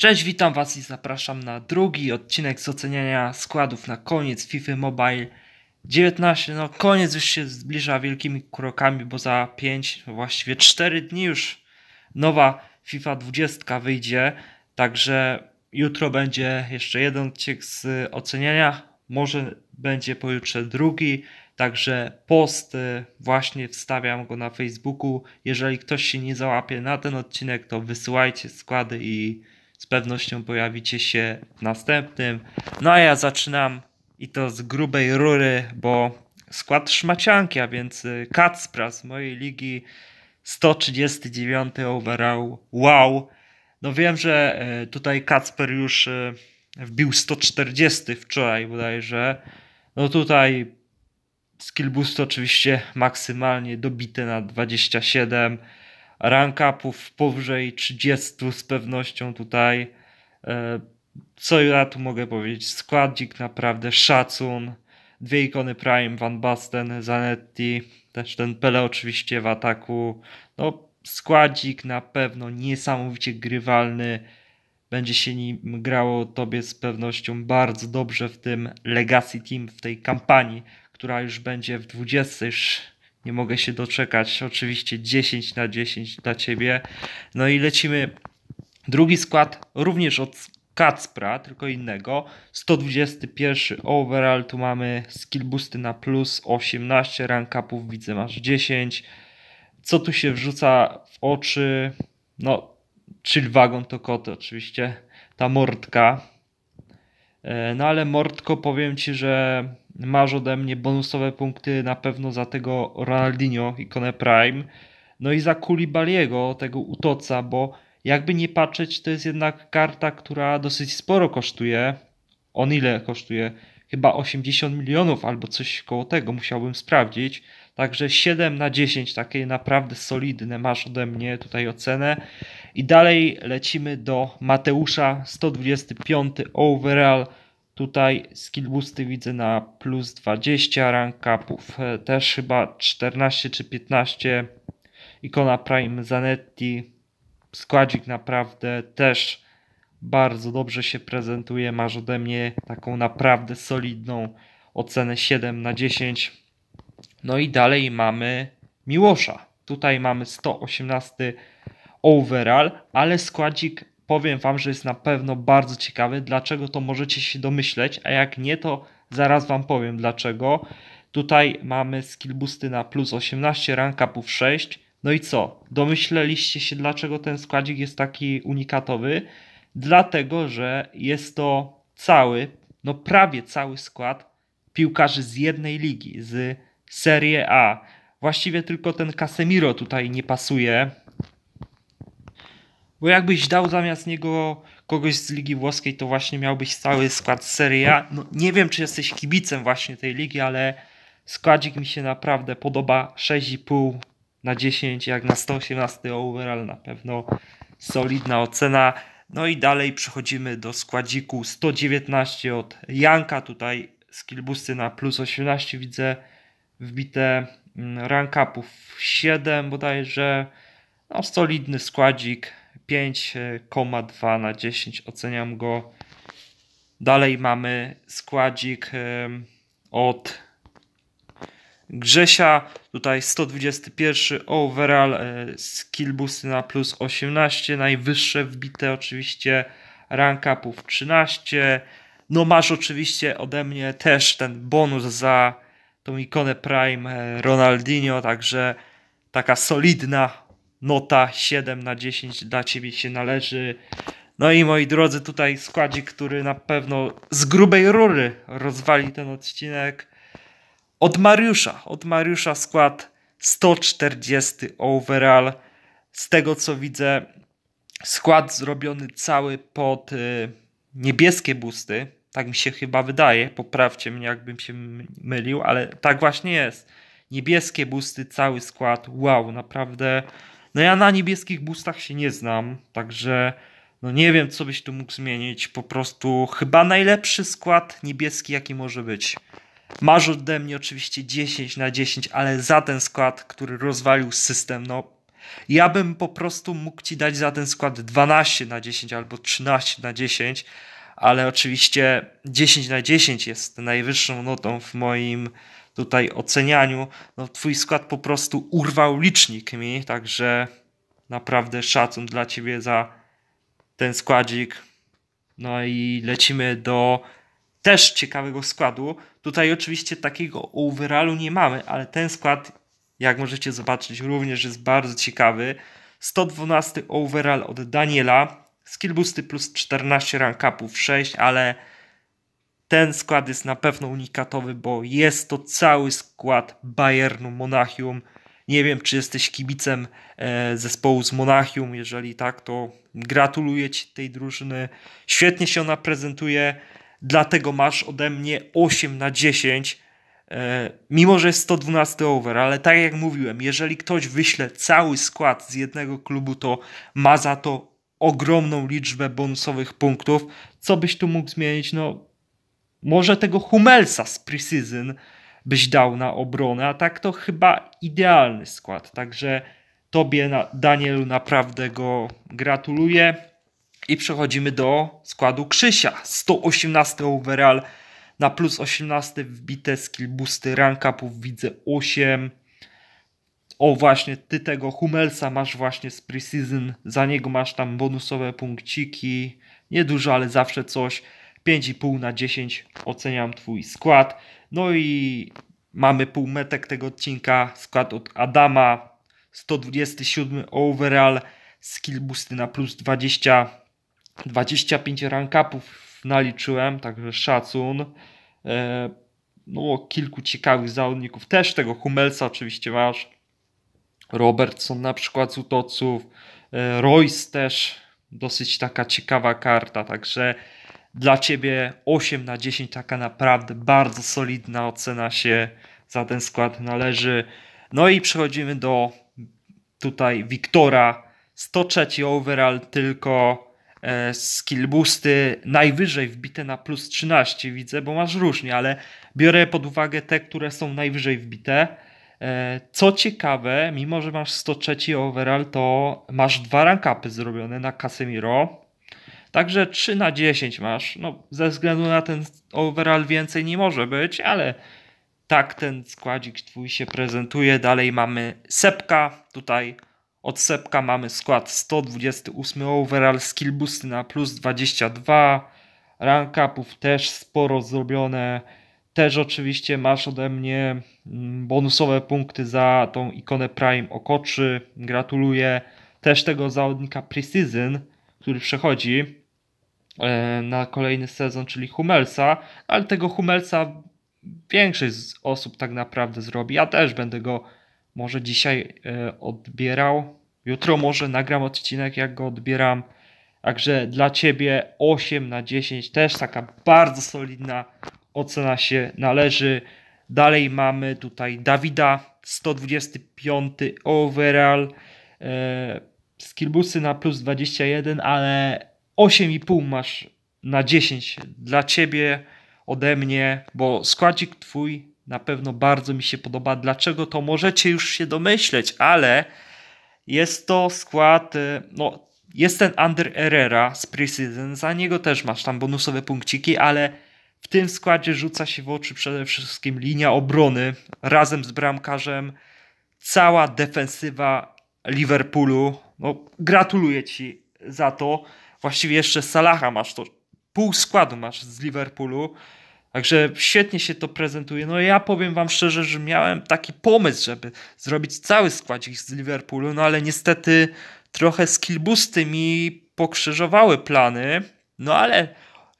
Cześć, witam Was i zapraszam na drugi odcinek z oceniania składów na koniec FIFA Mobile 19. No koniec już się zbliża wielkimi krokami, bo za 5, właściwie 4 dni już nowa FIFA 20 wyjdzie. Także jutro będzie jeszcze jeden odcinek z oceniania, może będzie pojutrze drugi. Także post y, właśnie wstawiam go na Facebooku. Jeżeli ktoś się nie załapie na ten odcinek, to wysyłajcie składy i z pewnością pojawicie się w następnym. No a ja zaczynam i to z grubej rury, bo skład szmacianki, a więc y, Kacpra z mojej ligi 139 overall. Wow! No wiem, że y, tutaj Kacper już y, wbił 140 wczoraj bodajże. No tutaj skill boost oczywiście maksymalnie dobity na 27 rank powyżej 30 z pewnością tutaj. E, co ja tu mogę powiedzieć? Składzik naprawdę, szacun. Dwie ikony Prime, Van Basten, Zanetti, też ten Pele oczywiście w ataku. No, składzik na pewno niesamowicie grywalny. Będzie się nim grało tobie z pewnością bardzo dobrze w tym Legacy Team, w tej kampanii, która już będzie w 20 nie mogę się doczekać. Oczywiście 10 na 10 dla ciebie. No i lecimy. Drugi skład również od Kacpra, tylko innego. 121 overall, tu mamy skill boosty na plus 18, rank upów widzę masz 10. Co tu się wrzuca w oczy? No, czyli wagon to koty oczywiście, ta mordka. E, no ale mordko powiem Ci, że masz ode mnie bonusowe punkty na pewno za tego Ronaldinho, ikonę Prime, no i za Kulibaliego, tego utoca, bo jakby nie patrzeć, to jest jednak karta, która dosyć sporo kosztuje. On ile kosztuje? Chyba 80 milionów albo coś koło tego, musiałbym sprawdzić. Także 7 na 10, takie naprawdę solidne masz ode mnie tutaj ocenę. I dalej lecimy do Mateusza, 125 overall Tutaj skill boosty widzę na plus 20, rank upów e, też chyba 14 czy 15. Ikona Prime Zanetti, składzik naprawdę też bardzo dobrze się prezentuje. Masz ode mnie taką naprawdę solidną ocenę 7 na 10. No i dalej mamy Miłosza. Tutaj mamy 118 overall, ale składzik powiem Wam, że jest na pewno bardzo ciekawy. Dlaczego to możecie się domyśleć, a jak nie, to zaraz Wam powiem dlaczego. Tutaj mamy skill boosty na plus 18, ranka pół 6. No i co? Domyśleliście się, dlaczego ten składzik jest taki unikatowy? Dlatego, że jest to cały, no prawie cały skład piłkarzy z jednej ligi, z Serie A. Właściwie tylko ten Casemiro tutaj nie pasuje, bo jakbyś dał zamiast niego kogoś z Ligi Włoskiej, to właśnie miałbyś cały skład Serie A. No, nie wiem, czy jesteś kibicem właśnie tej ligi, ale składzik mi się naprawdę podoba. 6,5 na 10, jak na 118 overall na pewno solidna ocena. No i dalej przechodzimy do składziku 119 od Janka. Tutaj skillbusty na plus 18 widzę wbite mm, rank upów 7 bodajże. No, solidny składzik. 5,2 e, na 10 oceniam go. Dalej mamy składzik e, od Grzesia. Tutaj 121 overall, e, skill boosty na plus 18, najwyższe wbite oczywiście ranka pół 13. No masz oczywiście ode mnie też ten bonus za tą ikonę Prime Ronaldinho, także taka solidna nota 7 na 10 dla ciebie się należy. No i moi drodzy, tutaj składzik, który na pewno z grubej rury rozwali ten odcinek. Od Mariusza, od Mariusza skład 140 overall. Z tego co widzę, skład zrobiony cały pod y, niebieskie busty. Tak mi się chyba wydaje. Poprawcie mnie, jakbym się mylił, ale tak właśnie jest. Niebieskie busty, cały skład. Wow, naprawdę no ja na niebieskich bustach się nie znam, także no nie wiem, co byś tu mógł zmienić. Po prostu chyba najlepszy skład niebieski, jaki może być. Masz ode mnie oczywiście 10 na 10, ale za ten skład, który rozwalił system, no ja bym po prostu mógł ci dać za ten skład 12 na 10 albo 13 na 10, ale oczywiście 10 na 10 jest najwyższą notą w moim tutaj ocenianiu. No, twój skład po prostu urwał licznik mi, także naprawdę szacun dla ciebie za ten składzik. No i lecimy do też ciekawego składu. Tutaj oczywiście takiego overallu nie mamy, ale ten skład, jak możecie zobaczyć, również jest bardzo ciekawy. 112 overall od Daniela, skill boosty plus 14 rank upów 6, ale ten skład jest na pewno unikatowy, bo jest to cały skład Bayernu Monachium. Nie wiem, czy jesteś kibicem e, zespołu z Monachium. Jeżeli tak, to gratuluję Ci tej drużyny. Świetnie się ona prezentuje, dlatego masz ode mnie 8 na 10. E, mimo, że jest 112 over, ale tak jak mówiłem, jeżeli ktoś wyśle cały skład z jednego klubu, to ma za to ogromną liczbę bonusowych punktów. Co byś tu mógł zmienić? No, może tego Humelsa z Precision byś dał na obronę, a tak to chyba idealny skład. Także tobie, Danielu, naprawdę go gratuluję. I przechodzimy do składu Krzysia. 118 overall na plus 18 wbite skill boosty rank upów widzę 8. O właśnie, ty tego Humelsa masz właśnie z Precision, za niego masz tam bonusowe punkciki, niedużo, ale zawsze coś. 5,5 na 10 oceniam Twój skład. No i mamy półmetek tego odcinka. Skład od Adama 127 overall, skill boosty na plus 20, 25 rank upów naliczyłem, także szacun. E, no, kilku ciekawych zawodników też tego Hummelsa oczywiście masz. Robertson na przykład z Utoców, e, Royce też dosyć taka ciekawa karta, także dla ciebie 8 na 10 taka naprawdę bardzo solidna ocena się za ten skład należy. No i przechodzimy do tutaj Wiktora. 103 overall tylko e, skill boosty najwyżej wbite na plus 13 widzę, bo masz różnie, ale biorę pod uwagę te, które są najwyżej wbite. E, co ciekawe, mimo że masz 103 overall, to masz dwa upy zrobione na Casemiro Także 3 na 10 masz. No, ze względu na ten overall więcej nie może być, ale tak ten składzik twój się prezentuje. Dalej mamy Sepka. Tutaj od Sepka mamy skład 128 overall, skill boosty na plus 22. Rank upów też sporo zrobione. Też oczywiście masz ode mnie mm, bonusowe punkty za tą ikonę Prime Okoczy. Gratuluję. Też tego zawodnika Precision, który przechodzi E, na kolejny sezon, czyli Hummelsa, ale tego Hummelsa większość z osób tak naprawdę zrobi. Ja też będę go może dzisiaj e, odbierał. Jutro może nagram odcinek, jak go odbieram. Także dla ciebie 8 na 10 też taka bardzo solidna ocena się należy. Dalej mamy tutaj Dawida 125 overall. E, skillbusy na plus 21, ale 8,5 masz na 10 dla ciebie ode mnie, bo składzik twój na pewno bardzo mi się podoba. Dlaczego to możecie już się domyśleć, ale jest to skład, e, no jest ten Under Herrera z Precision, za niego też masz tam bonusowe punkciki, ale w tym składzie rzuca się w oczy przede wszystkim linia obrony razem z bramkarzem, cała defensywa Liverpoolu. No, gratuluję ci za to. Właściwie jeszcze Salaha masz, to pół składu masz z Liverpoolu. Także świetnie się to prezentuje. No ja powiem wam szczerze, że miałem taki pomysł, żeby zrobić cały skład z Liverpoolu, no ale niestety trochę skillbusty mi pokrzyżowały plany. No ale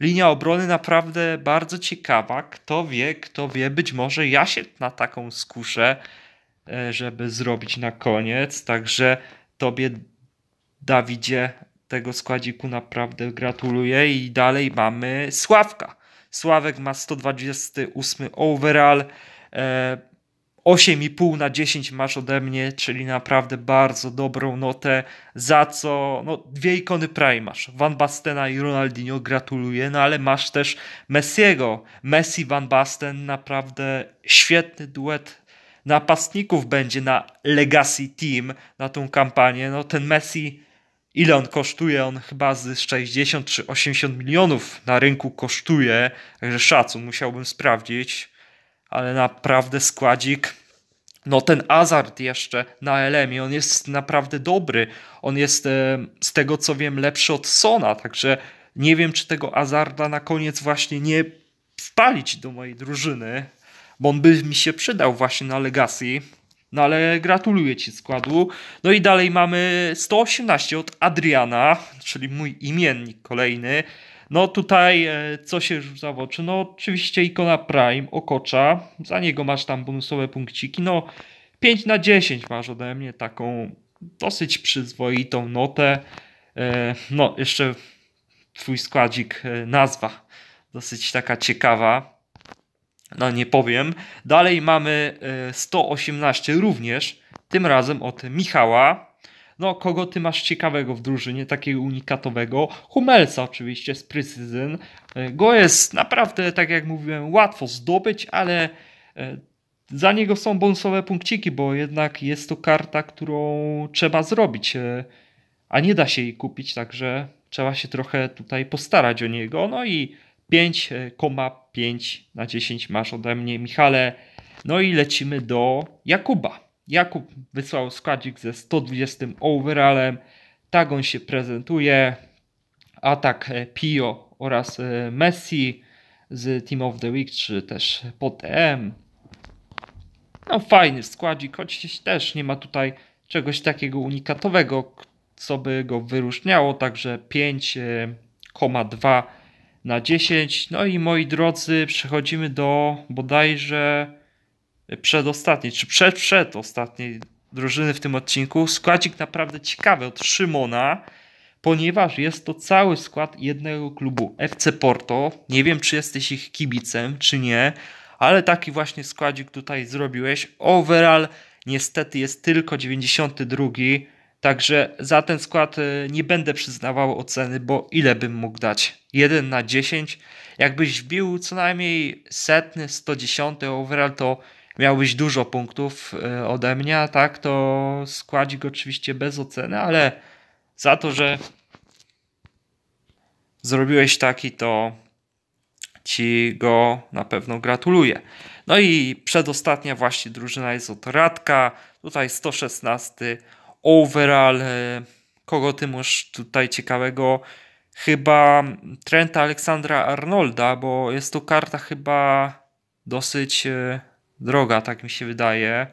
linia obrony naprawdę bardzo ciekawa. Kto wie, kto wie, być może ja się na taką skuszę, e, żeby zrobić na koniec. Także tobie, Dawidzie, tego składziku naprawdę gratuluję i dalej mamy Sławka. Sławek ma 128 overall, 8,5 e, na 10 masz ode mnie, czyli naprawdę bardzo dobrą notę, za co no, dwie ikony Prime masz, Van Bastena i Ronaldinho, gratuluję, no ale masz też Messiego, Messi, Van Basten, naprawdę świetny duet napastników będzie na Legacy Team, na tą kampanię, no ten Messi ile on kosztuje, on chyba z 60 czy 80 milionów na rynku kosztuje, także szacun, musiałbym sprawdzić, ale naprawdę składzik, no ten Azard jeszcze na Elemie, on jest naprawdę dobry, on jest e, z tego co wiem lepszy od Sona, także nie wiem czy tego Azarda na koniec właśnie nie wpalić do mojej drużyny, bo on by mi się przydał właśnie na Legacy, no ale gratuluję Ci składu. No i dalej mamy 118 od Adriana, czyli mój imiennik kolejny. No tutaj e, co się rzuca w oczy? No oczywiście ikona Prime, Okocza. Za niego masz tam bonusowe punkciki. No 5 na 10 masz ode mnie taką dosyć przyzwoitą notę. E, no jeszcze twój składzik, e, nazwa dosyć taka ciekawa no nie powiem. Dalej mamy 118 e, również, tym razem od Michała. No, kogo ty masz ciekawego w drużynie, takiego unikatowego? Humelca oczywiście z Precision. E, go jest naprawdę, tak jak mówiłem, łatwo zdobyć, ale e, za niego są bonusowe punkciki, bo jednak jest to karta, którą trzeba zrobić, a nie da się jej kupić, także trzeba się trochę tutaj postarać o niego. No i 5,5 e, na 10 masz ode mnie, Michale. No i lecimy do Jakuba. Jakub wysłał składzik ze 120 overallem. Tak on się prezentuje. Atak e, Pio oraz e, Messi z Team of the Week, czy też pod EM. No fajny składzik, choć też nie ma tutaj czegoś takiego unikatowego, co by go wyróżniało, także 5,2 na 10. No i moi drodzy, przechodzimy do bodajże przedostatniej, czy przed, przedostatniej drużyny w tym odcinku. Składzik naprawdę ciekawy od Szymona, ponieważ jest to cały skład jednego klubu FC Porto. Nie wiem, czy jesteś ich kibicem, czy nie, ale taki właśnie składzik tutaj zrobiłeś. Overall niestety jest tylko 92. Także za ten skład y, nie będę przyznawał oceny, bo ile bym mógł dać? 1 na 10. Jakbyś wbił co najmniej setny, 110 overall, to miałbyś dużo punktów y, ode mnie, tak to go oczywiście bez oceny, ale za to, że zrobiłeś taki, to Ci go na pewno gratuluję. No i przedostatnia właśnie drużyna jest od Radka, tutaj 116 overall, e, kogo ty masz tutaj ciekawego? Chyba Trenta Aleksandra Arnolda, bo jest to karta chyba dosyć e, droga, tak mi się wydaje.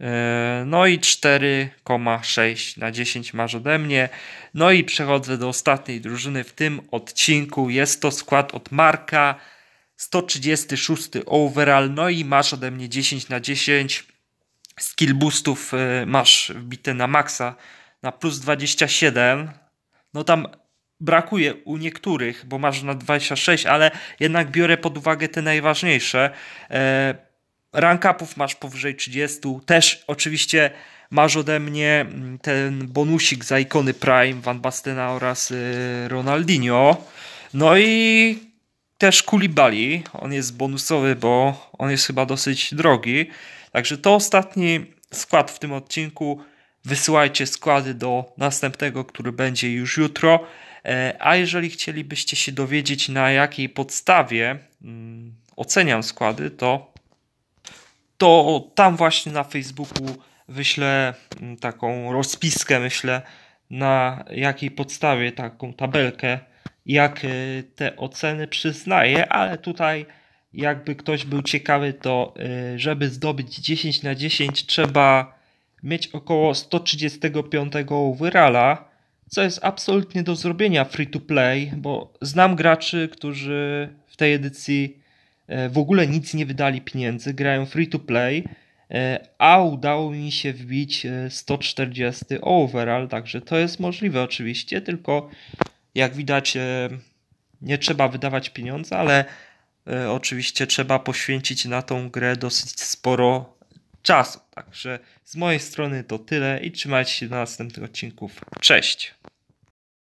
E, no i 4,6 na 10 masz ode mnie. No i przechodzę do ostatniej drużyny w tym odcinku. Jest to skład od Marka 136 overall. No i masz ode mnie 10 na 10 skill boostów y, masz wbite na maksa na plus 27, no tam brakuje u niektórych, bo masz na 26, ale jednak biorę pod uwagę te najważniejsze. E, rank upów masz powyżej 30, też oczywiście masz ode mnie mm, ten bonusik za ikony Prime, Van Bastena oraz y, Ronaldinho. No i też Kulibali, on jest bonusowy, bo on jest chyba dosyć drogi. Także to ostatni skład w tym odcinku. Wysyłajcie składy do następnego, który będzie już jutro. E, a jeżeli chcielibyście się dowiedzieć, na jakiej podstawie mm, oceniam składy, to, to tam właśnie na Facebooku wyślę mm, taką rozpiskę, myślę, na jakiej podstawie, taką tabelkę jak e, te oceny przyznaje, ale tutaj jakby ktoś był ciekawy, to e, żeby zdobyć 10 na 10 trzeba mieć około 135 overalla, co jest absolutnie do zrobienia free to play, bo znam graczy, którzy w tej edycji e, w ogóle nic nie wydali pieniędzy, grają free to play, a udało mi się wbić 140 overall, także to jest możliwe oczywiście, tylko jak widać, e, nie trzeba wydawać pieniądza, ale e, oczywiście trzeba poświęcić na tą grę dosyć sporo czasu. Także z mojej strony to tyle i trzymajcie się do następnych odcinków. Cześć!